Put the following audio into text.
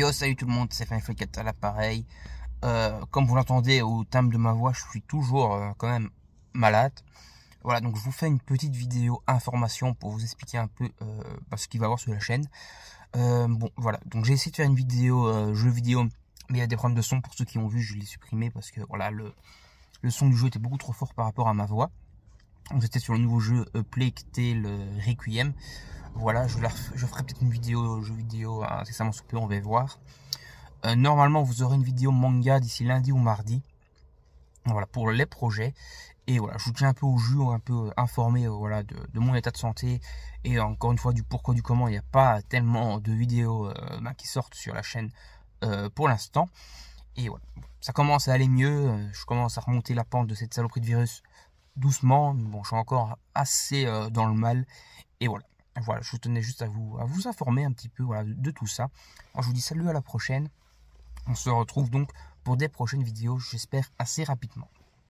Yo, salut tout le monde, c'est FNFL4 à l'appareil. Euh, comme vous l'entendez au timbre de ma voix, je suis toujours euh, quand même malade. Voilà, donc je vous fais une petite vidéo information pour vous expliquer un peu euh, bah, ce qu'il va y avoir sur la chaîne. bon, voilà, donc j'ai essayé de faire une vidéo jeu vidéo, mais il y a des problèmes de son. Pour ceux qui ont vu, je l'ai supprimé parce que voilà, le, le son du jeu était beaucoup trop fort par rapport à ma voix. Donc j'étais sur le nouveau jeu Play qui Requiem voilà, je, ferai peut-être une vidéo euh, jeu vidéo hein, ça mon peu, on va voir. Euh, normalement, vous aurez une vidéo manga d'ici lundi ou mardi. Voilà, pour les projets. Et voilà, je vous tiens un peu au jus, un peu euh, informé voilà, de, mon état de santé. Et encore une fois, du pourquoi, du comment. Il n'y a pas tellement de vidéos bah, qui sortent sur la chaîne pour l'instant. Et voilà, ça commence à aller mieux. Je commence à remonter la pente de cette saloperie de virus doucement. Bon, je suis encore assez dans le mal. Et voilà. Voilà, je tenais juste à vous, à vous informer un petit peu de, tout ça. je vous dis salut à la prochaine. On se retrouve donc pour des prochaines vidéos, j'espère assez rapidement.